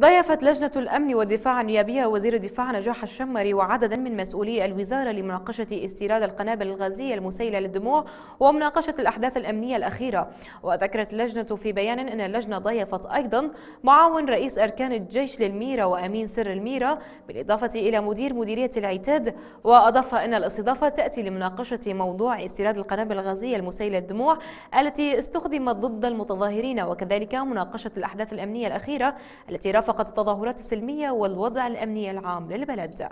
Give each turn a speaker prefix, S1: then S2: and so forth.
S1: ضيفت لجنة الأمن والدفاع النيابية وزير الدفاع نجاح الشمري وعددا من مسؤولي الوزارة لمناقشة استيراد القنابل الغازية المسيلة للدموع ومناقشة الأحداث الأمنية الأخيرة وذكرت اللجنة في بيان أن اللجنة ضيفت أيضا معاون رئيس أركان الجيش للميرة وأمين سر الميرة بالإضافة إلى مدير مديرية العتاد وأضاف أن الاستضافة تأتي لمناقشة موضوع استيراد القنابل الغازية المسيلة للدموع التي استخدمت ضد المتظاهرين وكذلك مناقشة الأحداث الأمنية الأخيرة التي مرافقة التظاهرات السلمية والوضع الأمني العام للبلد